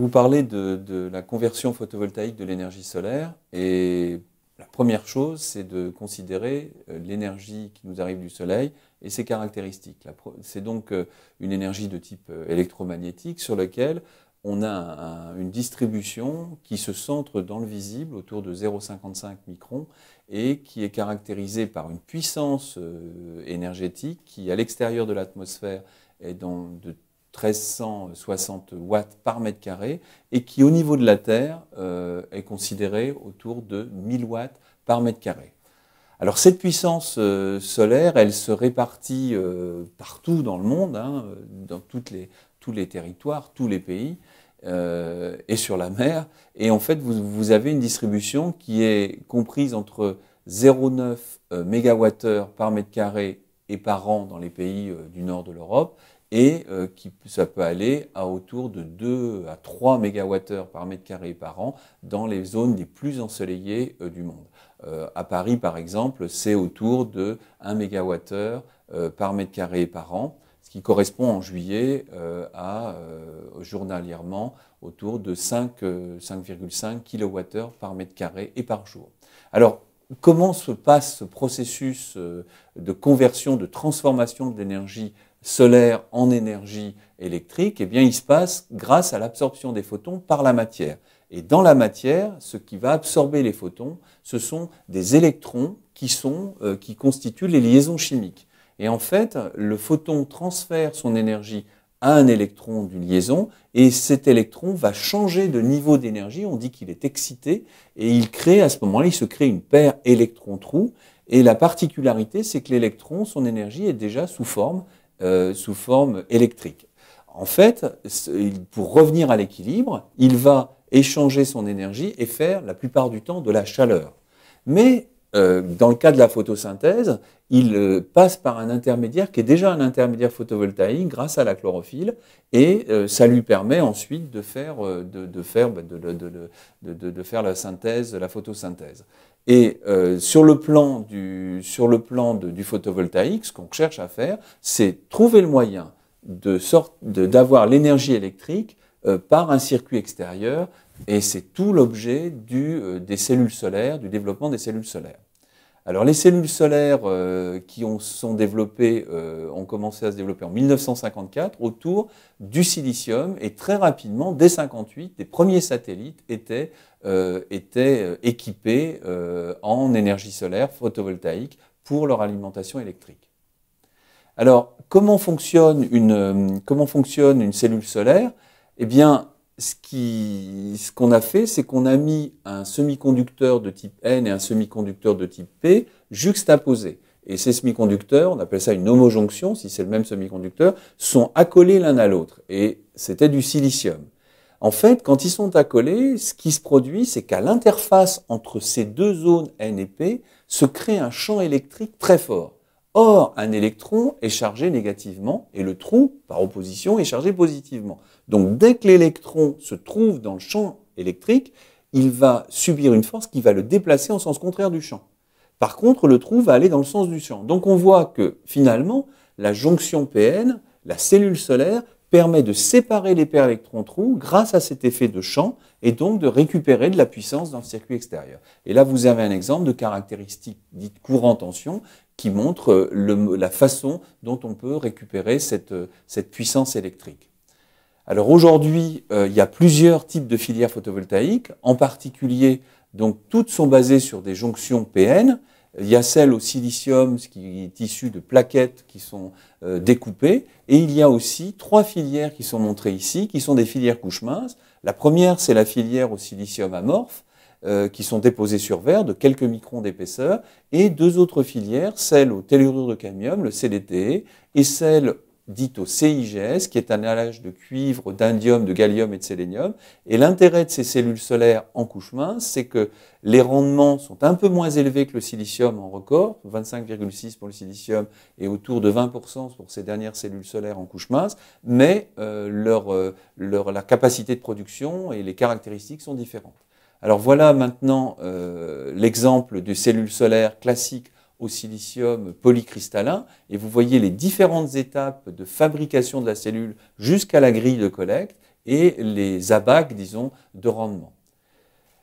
vous parler de, la conversion photovoltaïque de l'énergie solaire. Et la première chose, c'est de considérer euh, l'énergie qui nous arrive du Soleil et ses caractéristiques. C'est donc euh, une énergie de type euh, électromagnétique sur laquelle on a une distribution qui se centre dans le visible autour de 0,55 microns et qui est caractérisée par une puissance énergétique qui, à l'extérieur de l'atmosphère, est dans de 1360 watts par mètre carré et qui, au niveau de la Terre, euh, est considéré autour de 1000 watts par mètre carré. Alors cette puissance euh, solaire, elle se répartit euh, partout dans le monde, hein, dans tous les territoires, tous les pays et sur la mer. Et en fait, vous, vous, avez une distribution qui est comprise entre 0,9 MWh par mètre carré et par an dans les pays du nord de l'Europe et euh, qui, ça peut aller à autour de 2 à 3 MWh par mètre carré par an dans les zones les plus ensoleillées euh, du monde. Euh, à Paris, par exemple, c'est autour de 1 MWh par mètre carré par an, ce qui correspond en juillet à journalièrement autour de 5,5 kWh par mètre carré et par jour. Alors, comment se passe ce processus de conversion, de transformation de l'énergie solaire en énergie électrique, et eh bien, il se passe grâce à l'absorption des photons par la matière. Et dans la matière, ce qui va absorber les photons, ce sont des électrons qui, sont, euh, qui constituent les liaisons chimiques. Et en fait, le photon transfère son énergie à un électron d'une liaison, et cet électron va changer de niveau d'énergie, on dit qu'il est excité, et il crée, à ce moment-là, il se crée une paire électron-trou, et la particularité, c'est que l'électron, son énergie est déjà sous forme euh, sous forme électrique. En fait, pour revenir à l'équilibre, il va échanger son énergie et faire la plupart du temps de la chaleur. Mais euh, dans le cas de la photosynthèse, il euh, passe par un intermédiaire qui est déjà un intermédiaire photovoltaïque grâce à la chlorophylle et ça lui permet ensuite de faire, de, faire la synthèse, la photosynthèse. Et euh, sur le plan du sur le plan du photovoltaïque, ce qu'on cherche à faire, c'est trouver le moyen de sorte d'avoir l'énergie électrique euh, par un circuit extérieur, et c'est tout l'objet du euh, des cellules solaires, du développement des cellules solaires. Alors les cellules solaires euh, qui ont, sont développées euh, ont commencé à se développer en 1954 autour du silicium et très rapidement, dès 58, les premiers satellites étaient, euh, étaient équipés en énergie solaire photovoltaïque pour leur alimentation électrique. Alors comment fonctionne une, comment fonctionne une cellule solaire Eh bien, ce qu'on a fait, c'est qu'on a mis un semi-conducteur de type N et un semi-conducteur de type P juxtaposés. Et ces semi-conducteurs, on appelle ça une homojonction, si c'est le même semi-conducteur, sont accolés l'un à l'autre. Et c'était du silicium. En fait, quand ils sont accolés, ce qui se produit, c'est qu'à l'interface entre ces deux zones N et P se crée un champ électrique très fort. Or, un électron est chargé négativement et le trou, par opposition, est chargé positivement. Donc dès que l'électron se trouve dans le champ électrique, il va subir une force qui va le déplacer en sens contraire du champ. Par contre, le trou va aller dans le sens du champ. Donc on voit que finalement, la jonction PN, la cellule solaire, permet de séparer les paires électrons-trous grâce à cet effet de champ et donc de récupérer de la puissance dans le circuit extérieur. Et là, vous avez un exemple de caractéristique dite courant tension qui montre euh, la façon dont on peut récupérer cette euh, puissance électrique. Alors aujourd'hui, euh, il y a plusieurs types de filières photovoltaïques, en particulier, donc toutes sont basées sur des jonctions PN. Il y a celle au silicium, ce qui est issu de plaquettes qui sont euh, découpées. Et il y a aussi trois filières qui sont montrées ici, qui sont des filières couche mince. La première, c'est la filière au silicium amorphe, euh, qui sont déposées sur verre de quelques microns d'épaisseur. Et deux autres filières, celle au tellurure de cadmium, le CDTE, et celle dite au CIGS, qui est un alliage de cuivre, d'indium, de gallium et de sélénium. Et l'intérêt de ces cellules solaires en couche mince, c'est que les rendements sont un peu moins élevés que le silicium en record, 25,6 pour le silicium et autour de 20% pour ces dernières cellules solaires en couche mince, mais euh, euh, leur, la capacité de production et les caractéristiques sont différentes. Alors voilà maintenant euh, l'exemple de cellules solaires classiques au silicium polycristallin, et vous voyez les différentes étapes de fabrication de la cellule jusqu'à la grille de collecte et les abacs, disons, de rendement.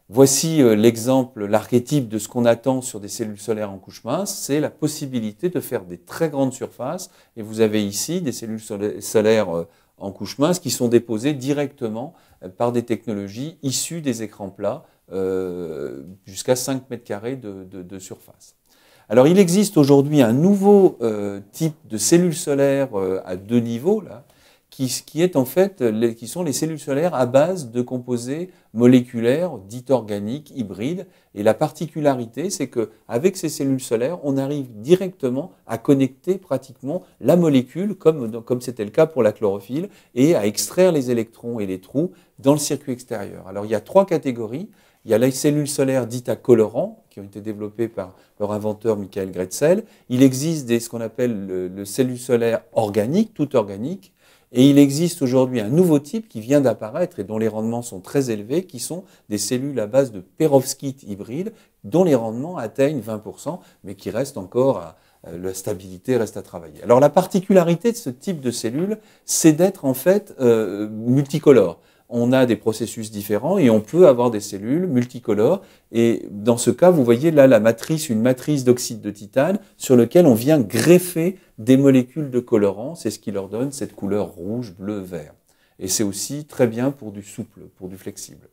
Voici euh, l'exemple, l'archétype de ce qu'on attend sur des cellules solaires en couche mince, c'est la possibilité de faire des très grandes surfaces, et vous avez ici des cellules solaires euh, en couche mince qui sont déposées directement euh, par des technologies issues des écrans plats jusqu'à 5 mètres carrés de surface. Alors il existe aujourd'hui un nouveau euh, type de cellules solaires euh, à deux niveaux, qui, qui sont les cellules solaires à base de composés moléculaires, dits organiques, hybrides. Et la particularité, c'est que avec ces cellules solaires, on arrive directement à connecter pratiquement la molécule, comme comme c'était le cas pour la chlorophylle, et à extraire les électrons et les trous dans le circuit extérieur. Alors il y a trois catégories. Il y a les cellules solaires dites à colorant, qui ont été développées par leur inventeur Michael Gretzel. Il existe des, ce qu'on appelle le, cellules solaires organiques, organique, tout organique. Et il existe aujourd'hui un nouveau type qui vient d'apparaître et dont les rendements sont très élevés, qui sont des cellules à base de perovskite hybride, dont les rendements atteignent 20%, mais qui restent encore à, euh, la stabilité reste à travailler. Alors la particularité de ce type de cellules, c'est d'être en fait euh, multicolore on a des processus différents et on peut avoir des cellules multicolores. Et dans ce cas, vous voyez là la matrice, une matrice d'oxyde de titane sur lequel on vient greffer des molécules de colorants. C'est ce qui leur donne cette couleur rouge, bleu, vert. Et c'est aussi très bien pour du souple, pour du flexible.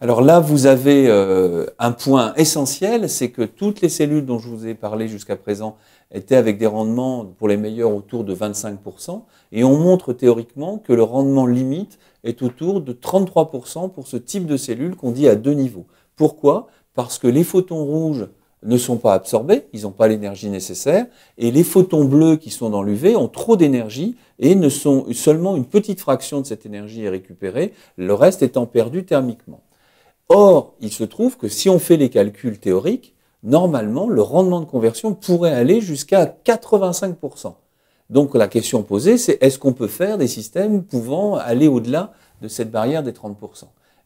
Alors là, vous avez euh, un point essentiel, c'est que toutes les cellules dont je vous ai parlé jusqu'à présent, était avec des rendements pour les meilleurs autour de 25%, et on montre théoriquement que le rendement limite est autour de 33% pour ce type de cellules qu'on dit à deux niveaux. Pourquoi Parce que les photons rouges ne sont pas absorbés, ils n'ont pas l'énergie nécessaire, et les photons bleus qui sont dans l'UV ont trop d'énergie et ne sont seulement une petite fraction de cette énergie est récupérée, le reste étant perdu thermiquement. Or, il se trouve que si on fait les calculs théoriques, normalement, le rendement de conversion pourrait aller jusqu'à 85%. Donc la question posée, c'est est-ce qu'on peut faire des systèmes pouvant aller au-delà de cette barrière des 30%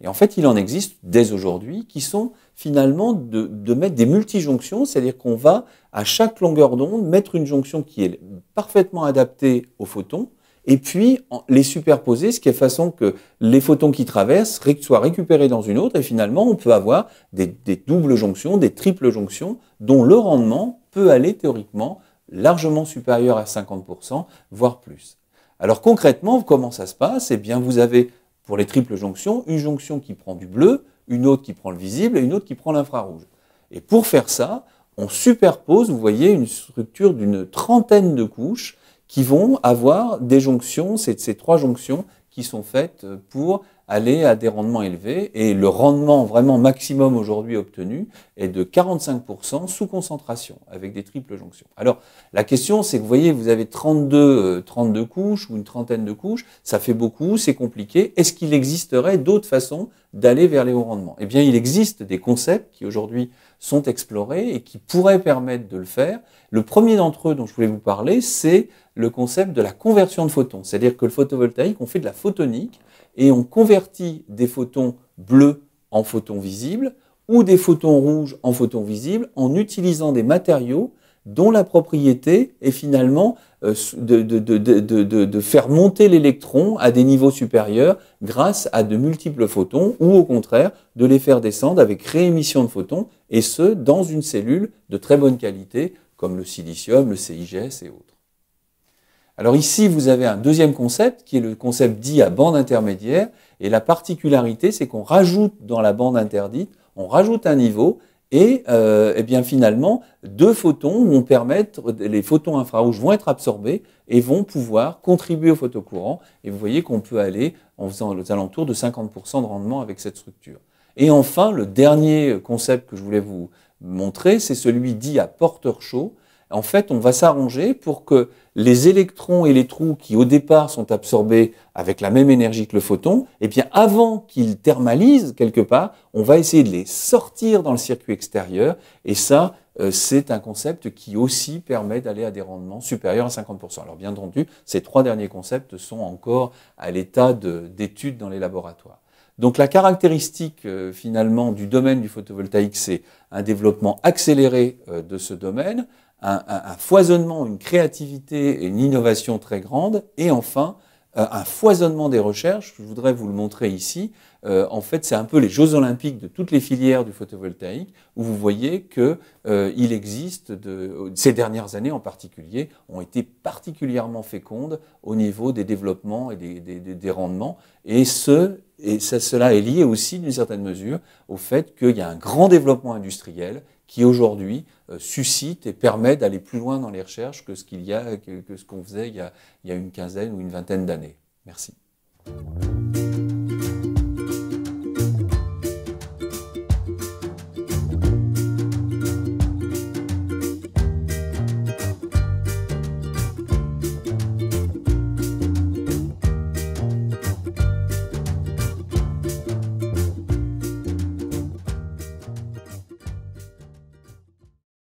Et en fait, il en existe dès aujourd'hui qui sont finalement de, mettre des multijonctions, c'est-à-dire qu'on va à chaque longueur d'onde mettre une jonction qui est parfaitement adaptée aux photons, et puis les superposer, ce qui est façon que les photons qui traversent soient récupérés dans une autre, et finalement on peut avoir des, doubles jonctions, des triples jonctions, dont le rendement peut aller théoriquement largement supérieur à 50%, voire plus. Alors concrètement, comment ça se passe Eh bien, vous avez pour les triples jonctions une jonction qui prend du bleu, une autre qui prend le visible et une autre qui prend l'infrarouge. Et pour faire ça, on superpose, vous voyez, une structure d'une trentaine de couches qui vont avoir des jonctions, ces, ces trois jonctions qui sont faites euh, pour aller à des rendements élevés. Et le rendement vraiment maximum aujourd'hui obtenu est de 45% sous concentration, avec des triples jonctions. Alors, la question, c'est que vous voyez, vous avez 32, 32 euh, couches ou une trentaine de couches, ça fait beaucoup, c'est compliqué. Est-ce qu'il existerait d'autres façons d'aller vers les hauts rendements Eh bien, il existe des concepts qui aujourd'hui sont explorés et qui pourraient permettre de le faire. Le premier d'entre eux dont je voulais vous parler, c'est le concept de la conversion de photons. C'est-à-dire que le photovoltaïque, on fait de la photonique et on convertit des photons bleus en photons visibles ou des photons rouges en photons visibles en utilisant des matériaux dont la propriété est finalement euh, de, faire monter l'électron à des niveaux supérieurs grâce à de multiples photons ou au contraire de les faire descendre avec réémission de photons et ce dans une cellule de très bonne qualité comme le silicium, le CIGS et autres. Alors ici, vous avez un deuxième concept qui est le concept dit à bande intermédiaire. Et la particularité, c'est qu'on rajoute dans la bande interdite, on rajoute un niveau et, euh, eh bien finalement, deux photons vont permettre, les photons infrarouges vont être absorbés et vont pouvoir contribuer au photocourant. Et vous voyez qu'on peut aller en faisant aux alentours de 50% de rendement avec cette structure. Et enfin, le dernier concept que je voulais vous montrer, c'est celui dit à porteur chaud en fait, on va s'arranger pour que les électrons et les trous qui au départ sont absorbés avec la même énergie que le photon, eh bien avant qu'ils thermalisent quelque part, on va essayer de les sortir dans le circuit extérieur. Et ça, euh, c'est un concept qui aussi permet d'aller à des rendements supérieurs à 50%. Alors bien entendu, ces trois derniers concepts sont encore à l'état d'études dans les laboratoires. Donc la caractéristique euh, finalement du domaine du photovoltaïque, c'est un développement accéléré euh, de ce domaine, un, foisonnement, une créativité et une innovation très grande. Et enfin, euh, un foisonnement des recherches. Je voudrais vous le montrer ici. Euh, en fait, c'est un peu les Jeux olympiques de toutes les filières du photovoltaïque, où vous voyez que euh, existe, ces dernières années en particulier, ont été particulièrement fécondes au niveau des développements et des, rendements. Et et cela est lié aussi d'une certaine mesure au fait qu'il y a un grand développement industriel qui aujourd'hui euh, suscite et permet d'aller plus loin dans les recherches que ce qu'il y a, que, ce qu'on faisait il y a, une quinzaine ou une vingtaine d'années. Merci.